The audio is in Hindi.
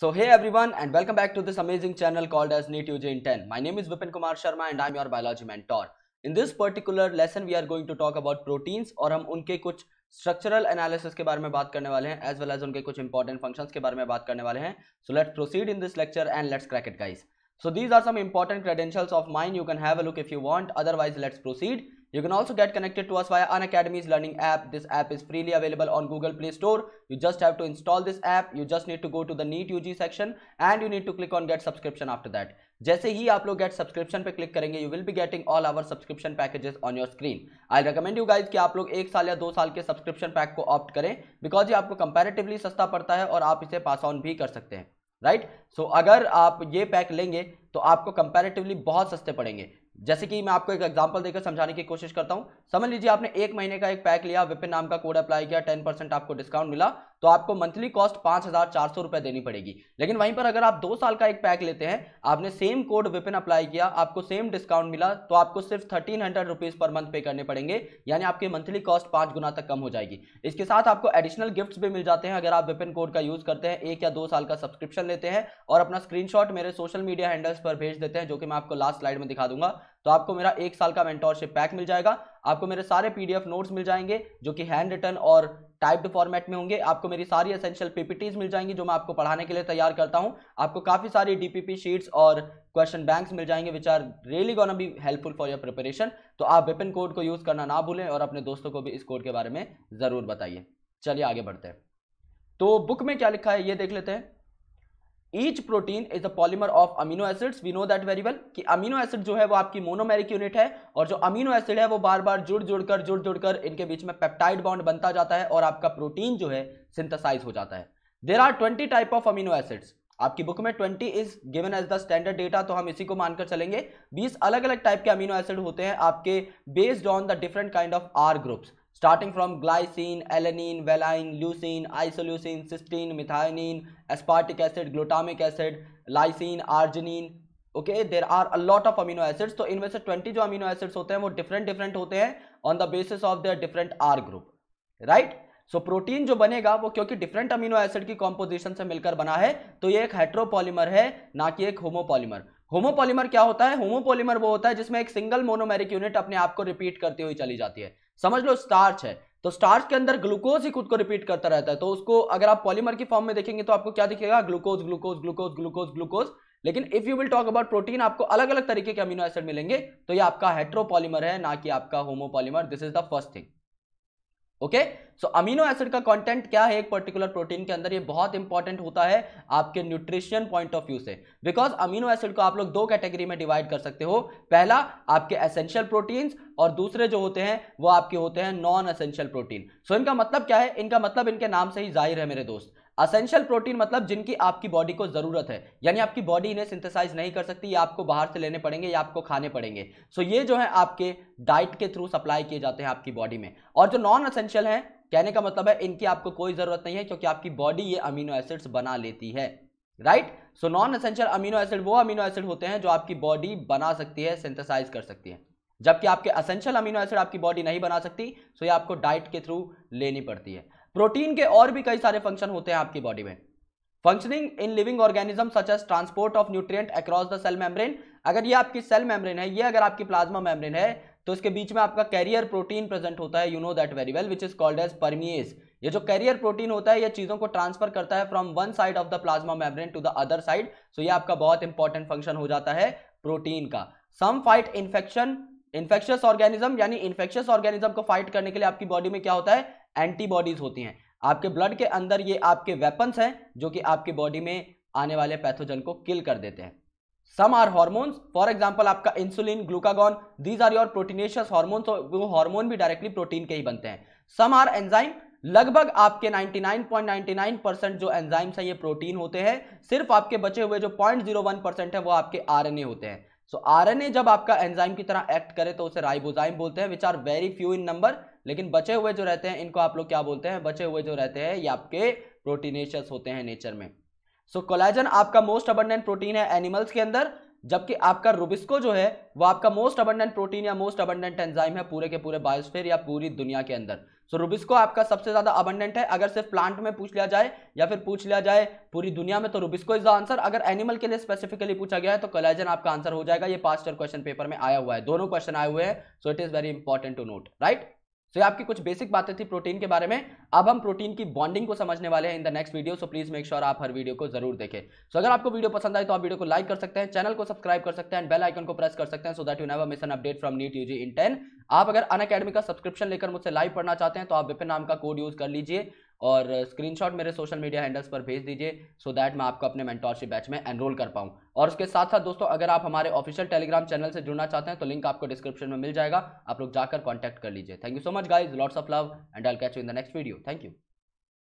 So hey everyone and welcome back to this amazing channel called as NEET UG in 10. My name is Vipin Kumar Sharma and I'm your biology mentor. In this particular lesson we are going to talk about proteins और हम उनके कुछ structural analysis के बारे में बात करने वाले हैं as well as उनके कुछ important functions के बारे में बात करने वाले हैं So let's proceed in this lecture and let's crack it guys. So these are some important credentials of mine. You can have a look if you want. Otherwise, let's proceed. You can also get connected to us via academy's learning app. This app is freely available on Google Play Store. You just have to install this app. You just need to go to the NEET UG section and you need to click on get subscription after that. जैसे ही आप लोग गेट सब्सक्रिप्शन पे क्लिक करेंगे you will be getting all our subscription packages on your screen I recommend you guys कि आप लोग एक साल या दो साल के सब्सक्रिप्शन पैक को ऑप्ट करें बिकॉज ये आपको कंपैरेटिवली सस्ता पड़ता है और आप इसे पास ऑन भी कर सकते हैं राइट right? सो so, अगर आप ये पैक लेंगे तो आपको कंपेरेटिवली बहुत सस्ते पड़ेंगे जैसे कि मैं आपको एक एग्जांपल देकर समझाने की कोशिश करता हूं समझ लीजिए आपने एक महीने का एक पैक लिया विपिन नाम का कोड अप्लाई किया टेन परसेंट आपको डिस्काउंट मिला तो आपको मंथली कॉस्ट पाँच हज़ार चार सौ रुपये देनी पड़ेगी लेकिन वहीं पर अगर आप दो साल का एक पैक लेते हैं आपने सेम कोड विपिन अप्लाई किया आपको सेम डिस्काउंट मिला तो आपको सिर्फ thirteen hundred rupees per month pay करने पड़ेंगे यानी आपकी मंथली कॉस्ट पाँच गुना तक कम हो जाएगी इसके साथ आपको एडिशनल गिफ्ट भी मिल जाते हैं अगर आप विपिन कोड का यूज़ करते हैं एक या दो साल का सब्सक्रिप्शन लेते हैं और अपना स्क्रीनशॉट मेरे सोशल मीडिया हैंडल्स पर भेज देते हैं जो कि मैं आपको लास्ट स्लाइड में दिखा दूंगा तो आपको मेरा एक साल का मेंटोरशिप पैक मिल जाएगा आपको मेरे सारे पीडीएफ नोट्स मिल जाएंगे जो कि हैंड रिटर्न और टाइप्ड फॉर्मेट में होंगे आपको मेरी सारी एसेंशियल पीपीटीज मिल जाएंगी जो मैं आपको पढ़ाने के लिए तैयार करता हूं आपको काफ़ी सारी डीपीपी शीट्स और क्वेश्चन बैंक्स मिल जाएंगे which are really gonna be helpful for your preparation तो आप वेपन कोड को यूज़ करना ना भूलें और अपने दोस्तों को भी इस कोड के बारे में ज़रूर बताइए चलिए आगे बढ़ते हैं तो बुक में क्या लिखा है ये देख लेते हैं each protein is a polymer of amino acids we know that very well कि अमीनो एसिड जो है वो आपकी मोनोमेरिक यूनिट है और जो अमीनो एसिड है वो बार बार जुड़ जुड़कर जुड़ जुड़कर इनके बीच में पेप्टाइड बॉन्ड बनता जाता है और आपका प्रोटीन जो है सिंथेसाइज हो जाता है there are twenty type of amino acids आपकी बुक में twenty is given as the standard data तो हम इसी को मानकर चलेंगे बीस अलग अलग टाइप के अमीनो एसिड होते हैं आपके based on the different kind of R groups starting from glycine alanine valine leucine isoleucine cysteine methionine aspartic acid glutamic acid lysine arginine. Okay there are a lot of amino acids तो इनमें से 20 जो अमीनो एसिड्स होते हैं वो डिफरेंट डिफरेंट होते हैं on the basis of their different R group right so protein जो बनेगा वो क्योंकि डिफरेंट अमीनो एसिड की कॉम्पोजिशन से मिलकर बना है तो ये एक हाइड्रोपॉलीमर है ना कि एक होमोपॉलीमर होमोपॉलीमर क्या होता है होमोपॉलीमर वो होता है जिसमें एक सिंगल मोनोमेरिक यूनिट अपने आप को रिपीट करती हुई चली जाती है समझ लो स्टार्च है तो स्टार्च के अंदर ग्लूकोज ही खुद को रिपीट करता रहता है तो उसको अगर आप पॉलीमर की फॉर्म में देखेंगे तो आपको क्या दिखेगा glucose glucose glucose glucose glucose लेकिन if you will talk about protein आपको अलग अलग तरीके के अमीनो एसिड मिलेंगे तो ये आपका हेट्रोपॉलीमर है ना कि आपका homopolymer this is the first thing okay so amino acid का कंटेंट क्या है एक पर्टिकुलर प्रोटीन के अंदर ये बहुत इंपॉर्टेंट होता है आपके न्यूट्रिशन पॉइंट ऑफ व्यू से बिकॉज अमीनो एसिड को आप लोग दो कैटेगरी में डिवाइड कर सकते हो पहला आपके एसेंशियल प्रोटीन्स और दूसरे जो होते हैं वो आपके होते हैं नॉन एसेंशियल प्रोटीन सो इनका मतलब क्या है इनका मतलब इनके नाम से ही जाहिर है मेरे दोस्त असेंशियल प्रोटीन मतलब जिनकी आपकी बॉडी को जरूरत है यानी आपकी बॉडी इन्हें सिंथेसाइज नहीं कर सकती या आपको बाहर से लेने पड़ेंगे या आपको खाने पड़ेंगे सो ये जो है आपके डाइट के थ्रू सप्लाई किए जाते हैं आपकी बॉडी में और जो नॉन असेंशियल है कहने का मतलब है इनकी आपको कोई जरूरत नहीं है क्योंकि आपकी बॉडी ये अमीनो एसिड्स बना लेती है right so non essential amino acid वो अमीनो एसिड होते हैं जो आपकी बॉडी बना सकती है सिंथेसाइज कर सकती है जबकि आपके असेंशियल अमीनो एसिड आपकी बॉडी नहीं बना सकती सो ये आपको डाइट के थ्रू लेनी पड़ती है प्रोटीन के और भी कई सारे फंक्शन होते हैं आपकी बॉडी में functioning in living organism such as transport of nutrient across the cell membrane अगर ये आपकी सेल मेम्ब्रेन है ये अगर आपकी प्लाज्मा मेम्ब्रेन है तो इसके बीच में आपका कैरियर प्रोटीन प्रेजेंट होता है you know that very well which is called as permeases ये जो कैरियर प्रोटीन होता है ये चीजों को ट्रांसफर करता है from one side of the plasma membrane to the other side so ये आपका बहुत इंपॉर्टेंट फंक्शन हो जाता है प्रोटीन का some fight infection infectious organism यानी इन्फेक्शियस ऑर्गेनिज्म को फाइट करने के लिए आपकी बॉडी में क्या होता है एंटीबॉडीज होती हैं आपके ब्लड के अंदर ये आपके वेपन्स हैं जो कि आपके बॉडी में आने वाले पैथोजन को किल कर देते हैं some are hormones for example आपका insulin glucagon these are your proteinaceous hormones वो हार्मोन भी डायरेक्टली प्रोटीन के ही बनते हैं सम आर एंजाइम लगभग आपके 99.99 परसेंट जो एंजाइम्स हैं ये प्रोटीन होते हैं सिर्फ आपके बचे हुए जो 0.01 परसेंट है वो आपके आरएनए होते हैं सो आरएनए जब आपका एंजाइम की तरह एक्ट करे तो उसे राइबोजाइम बोलते हैं which are very few in number लेकिन बचे हुए जो रहते हैं इनको आप लोग क्या बोलते हैं बचे हुए जो रहते हैं ये आपके प्रोटीनेशियस होते हैं नेचर में सो so, कोलाजन आपका मोस्ट अबंडेंट प्रोटीन है एनिमल्स के अंदर जबकि आपका रुबिस्को जो है वो आपका मोस्ट अबंडेंट प्रोटीन या मोस्ट अबंडेंट एंजाइम है पूरे के पूरे बायोस्फेयर या पूरी दुनिया के अंदर सो so, रुबिस्को आपका सबसे ज्यादा अबंडेंट है अगर सिर्फ प्लांट में पूछ लिया जाए या फिर पूछ लिया जाए पूरी दुनिया में तो रुबिस्को इज द आंसर अगर एनिमल के लिए स्पेसिफिकली पूछा गया है तो कलेजन आपका आंसर हो जाएगा ये पास्ट क्वेश्चन पेपर में आया हुआ है दोनों क्वेश्चन आए हुए हैं so it is very important to note right तो ये आपकी कुछ बेसिक बातें थी प्रोटीन के बारे में अब हम प्रोटीन की बॉन्डिंग को समझने वाले हैं in the next video so please make sure आप हर वीडियो को जरूर देखें सो so, अगर आपको वीडियो पसंद आए तो आप वीडियो को लाइक कर सकते हैं चैनल को सब्सक्राइब कर सकते हैं एंड बेल आइकन को प्रेस कर सकते हैं so that you never miss an update from NEET UG in ten आप अगर अन का सब्सक्रिप्शन लेकर मुझसे लाइव पढ़ना चाहते हैं तो आप विपिन नाम का कोड यूज कर लीजिए और स्क्रीनशॉट मेरे सोशल मीडिया हैंडल्स पर भेज दीजिए सो दैट मैं आपको अपने मेंटोरशिप बैच में एनरोल कर पाऊँ और उसके साथ साथ दोस्तों अगर आप हमारे ऑफिशियल टेलीग्राम चैनल से जुड़ना चाहते हैं तो लिंक आपको डिस्क्रिप्शन में मिल जाएगा आप लोग जाकर कॉन्टैक्ट कर लीजिए thank you so much guys lots of love and I'll catch you in the next video thank you